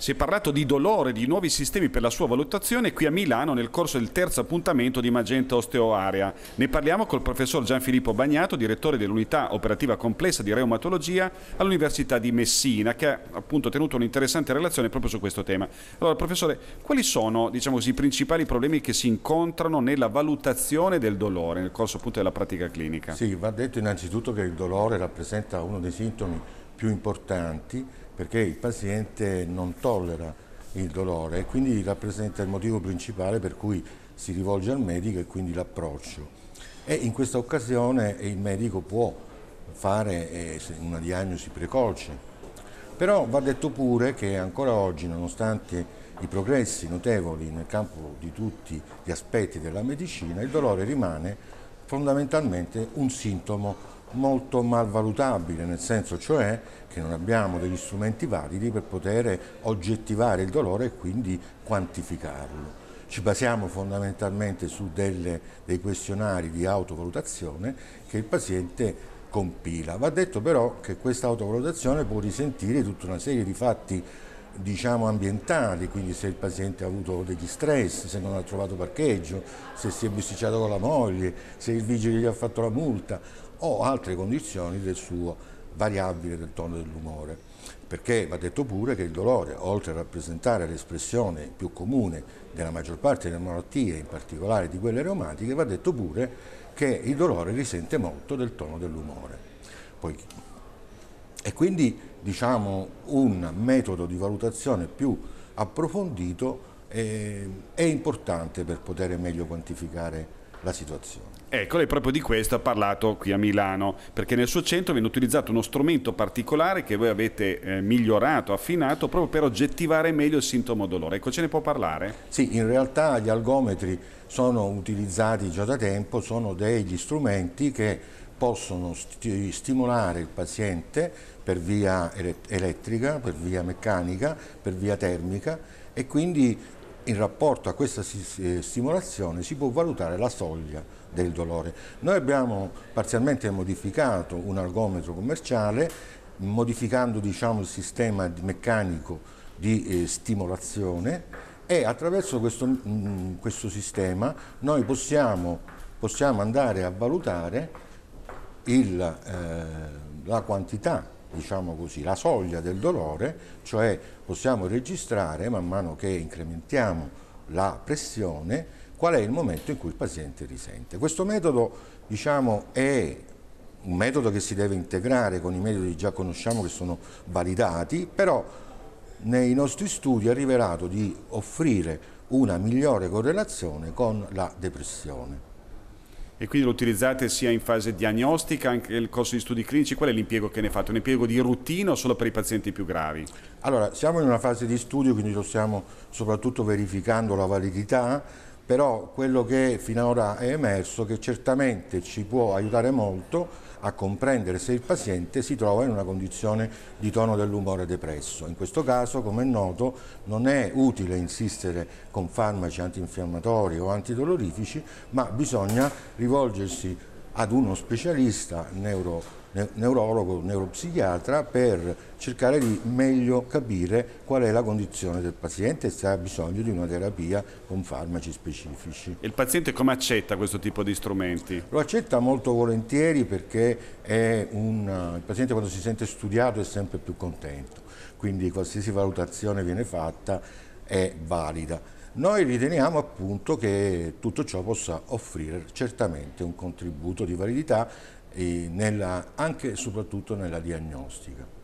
Si è parlato di dolore, di nuovi sistemi per la sua valutazione qui a Milano nel corso del terzo appuntamento di Magenta Osteoarea. Ne parliamo col professor Gianfilippo Bagnato, direttore dell'unità operativa complessa di reumatologia all'Università di Messina, che ha appunto tenuto un'interessante relazione proprio su questo tema. Allora, professore, quali sono diciamo così, i principali problemi che si incontrano nella valutazione del dolore nel corso appunto della pratica clinica? Sì, va detto innanzitutto che il dolore rappresenta uno dei sintomi più importanti perché il paziente non tollera il dolore e quindi rappresenta il motivo principale per cui si rivolge al medico e quindi l'approccio. E in questa occasione il medico può fare eh, una diagnosi precoce. Però va detto pure che ancora oggi, nonostante i progressi notevoli nel campo di tutti gli aspetti della medicina, il dolore rimane fondamentalmente un sintomo molto malvalutabile, nel senso cioè che non abbiamo degli strumenti validi per poter oggettivare il dolore e quindi quantificarlo. Ci basiamo fondamentalmente su delle, dei questionari di autovalutazione che il paziente compila. Va detto però che questa autovalutazione può risentire tutta una serie di fatti diciamo ambientali, quindi se il paziente ha avuto degli stress, se non ha trovato parcheggio, se si è bisticciato con la moglie, se il vigile gli ha fatto la multa, o altre condizioni del suo variabile del tono dell'umore, perché va detto pure che il dolore, oltre a rappresentare l'espressione più comune della maggior parte delle malattie, in particolare di quelle reumatiche, va detto pure che il dolore risente molto del tono dell'umore. e quindi diciamo un metodo di valutazione più approfondito ehm, è importante per poter meglio quantificare la situazione. Ecco, lei proprio di questo ha parlato qui a Milano, perché nel suo centro viene utilizzato uno strumento particolare che voi avete eh, migliorato, affinato, proprio per oggettivare meglio il sintomo dolore. Ecco, ce ne può parlare? Sì, in realtà gli algometri sono utilizzati già da tempo, sono degli strumenti che possono stimolare il paziente per via elettrica, per via meccanica, per via termica e quindi in rapporto a questa stimolazione si può valutare la soglia del dolore. Noi abbiamo parzialmente modificato un algometro commerciale modificando diciamo, il sistema meccanico di eh, stimolazione e attraverso questo, mh, mm, mm, questo sistema noi possiamo, possiamo, andare a valutare il, eh, la quantità diciamo così, la soglia del dolore, cioè possiamo registrare man mano che incrementiamo la pressione qual è il momento in cui il paziente risente. Questo metodo diciamo, è un metodo che si deve integrare con i metodi che già conosciamo che sono validati, però nei nostri studi è rivelato di offrire una migliore correlazione con la depressione e quindi lo utilizzate sia in fase diagnostica, anche nel corso di studi clinici, qual è l'impiego che ne fate? Un impiego di routine o solo per i pazienti più gravi? Allora, siamo in una fase di studio, quindi lo stiamo soprattutto verificando la validità però quello che finora è emerso che certamente ci può aiutare molto a comprendere se il paziente si trova in una condizione di tono dell'umore depresso. In questo caso, come è noto, non è utile insistere con farmaci antinfiammatori o antidolorifici, ma bisogna rivolgersi ad uno specialista neuro neurologo, neuropsichiatra per cercare di meglio capire qual è la condizione del paziente e se ha bisogno di una terapia con farmaci specifici. Il paziente come accetta questo tipo di strumenti? Lo accetta molto volentieri perché un, il paziente quando si sente studiato è sempre più contento, quindi qualsiasi valutazione viene fatta è valida. Noi riteniamo appunto che tutto ciò possa offrire certamente un contributo di validità nella, anche e soprattutto nella diagnostica.